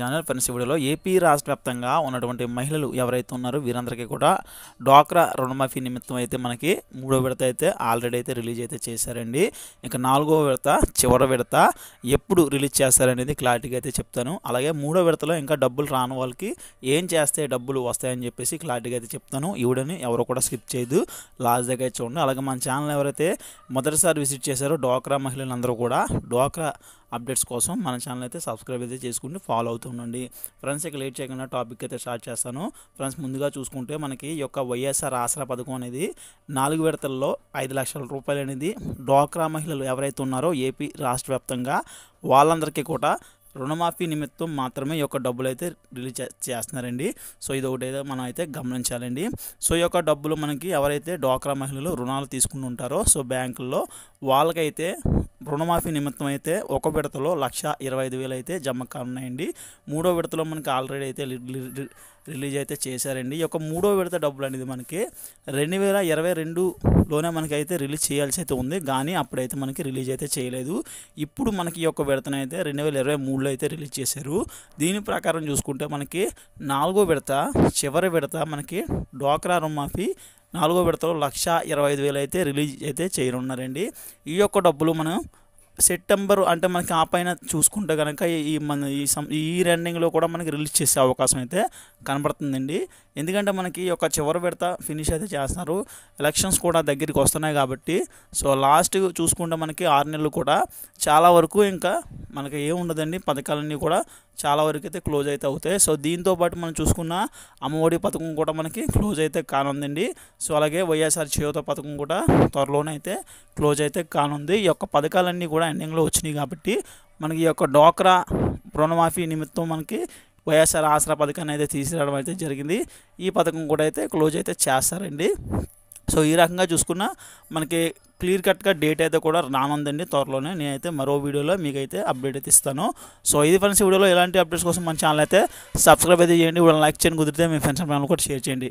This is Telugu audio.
జనరల్ ఫ్రెండ్స్ వీడియోలో ఏపీ రాష్ట్ర వ్యాప్తంగా ఉన్నటువంటి మహిళలు ఎవరైతే ఉన్నారో వీరందరికీ కూడా డ్వాక్రా రుణమాఫీ నిమిత్తం అయితే మనకి మూడో విడత అయితే ఆల్రెడీ అయితే రిలీజ్ అయితే చేశారండి ఇంకా నాలుగో విడత చివరి విడత ఎప్పుడు రిలీజ్ చేస్తారనేది క్లారిటీగా అయితే చెప్తాను అలాగే మూడో విడతలో ఇంకా డబ్బులు రాని వాళ్ళకి ఏం చేస్తే డబ్బులు వస్తాయని చెప్పేసి క్లారిటీగా అయితే చెప్తాను ఈ వీడియోని ఎవరు కూడా స్కిప్ చేయదు లాస్ట్ దగ్గర చూడండి అలాగే మన ఛానల్ ఎవరైతే మొదటిసారి విజిట్ చేశారో డ్వాక్రా మహిళలందరూ కూడా డ్వాక్రా అప్డేట్స్ కోసం మన ఛానల్ అయితే సబ్స్క్రైబ్ అయితే చేసుకుంటే ఫాలో అవుతూ ఉండండి ఫ్రెండ్స్ ఇక లేట్ చేయకుండా టాపిక్ అయితే స్టార్ట్ చేస్తాను ఫ్రెండ్స్ ముందుగా చూసుకుంటే మనకి ఈ యొక్క వైఎస్ఆర్ ఆసరా పథకం అనేది నాలుగు విడతల్లో ఐదు లక్షల రూపాయలు అనేది డ్వాక్రా మహిళలు ఎవరైతే ఉన్నారో ఏపీ రాష్ట్ర వ్యాప్తంగా వాళ్ళందరికీ కూడా రుణమాఫీ నిమిత్తం మాత్రమే ఈ యొక్క డబ్బులు అయితే రిలీజ్ చేస్తున్నారండి సో ఇది ఒకటి అయితే మనం అయితే గమనించాలండి సో ఈ యొక్క డబ్బులు మనకి ఎవరైతే డ్వాక్రా మహిళలు రుణాలు తీసుకుంటుంటారో సో బ్యాంకుల్లో వాళ్ళకైతే రుణమాఫీ నిమిత్తం అయితే ఒక విడతలో లక్ష ఇరవై ఐదు వేలు అయితే జమ కానున్నాయండి మూడో విడతలో మనకి ఆల్రెడీ అయితే రిలీజ్ అయితే చేశారండి ఈ యొక్క మూడో విడత డబ్బులు అనేది మనకి రెండు వేల ఇరవై రెండులోనే మనకైతే రిలీజ్ చేయాల్సి అయితే ఉంది కానీ అప్పుడైతే మనకి రిలీజ్ అయితే చేయలేదు ఇప్పుడు మనకి ఈ యొక్క విడతను అయితే రెండు వేల ఇరవై మూడులో అయితే రిలీజ్ చేశారు దీని ప్రకారం చూసుకుంటే మనకి నాలుగో విడత చివరి విడత మనకి డోక్రా రుణమాఫీ నాలుగో విడతలో లక్ష ఇరవై ఐదు వేలు అయితే రిలీజ్ అయితే చేయనున్నారండి ఈ యొక్క డబ్బులు మనం సెప్టెంబర్ అంటే మనకి ఆ పైన చూసుకుంటే కనుక ఈ మన ఈ సమ్ ఈ రన్నింగ్లో కూడా మనకి రిలీజ్ చేసే అవకాశం అయితే కనబడుతుందండి ఎందుకంటే మనకి ఒక చివరి విడత ఫినిష్ అయితే చేస్తున్నారు ఎలక్షన్స్ కూడా దగ్గరికి వస్తున్నాయి కాబట్టి సో లాస్ట్ చూసుకుంటే మనకి ఆరు నెలలు కూడా చాలా వరకు ఇంకా మనకి ఏముండదండి పథకాలన్నీ కూడా చాలా వరకు అయితే క్లోజ్ అయితే అవుతాయి సో దీంతో పాటు మనం చూసుకున్న అమ్మఒడి పథకం కూడా మనకి క్లోజ్ అయితే కానుందండి సో అలాగే వైఎస్ఆర్ చేయూత పథకం కూడా త్వరలోనే అయితే క్లోజ్ అయితే కానుంది ఈ యొక్క పథకాలన్నీ కూడా ఎండింగ్లో వచ్చినాయి కాబట్టి మనకి ఈ యొక్క డోక్రా రుణమాఫీ నిమిత్తం మనకి వైఎస్ఆర్ ఆసరా పథకాన్ని అయితే తీసుకురావడం అయితే జరిగింది ఈ పథకం కూడా అయితే క్లోజ్ అయితే చేస్తారండి సో ఈ రకంగా చూసుకున్న మనకి క్లియర్ కట్గా డేట్ అయితే కూడా రానుందండి త్వరలోనే నేనైతే మరో వీడియోలో మీకైతే అప్డేట్ అయితే ఇస్తాను సో ఇది ఫ్రెండ్స్ వీడియోలో ఎలాంటి అప్డేట్స్ కోసం మన ఛానల్ అయితే సబ్స్క్రైబ్ అయితే చేయండి వీడియో లైక్ చేయండి కుదిరితే మీ ఫ్రెండ్స్ అండ్ ఫ్యామిలీ కూడా షేర్ చేయండి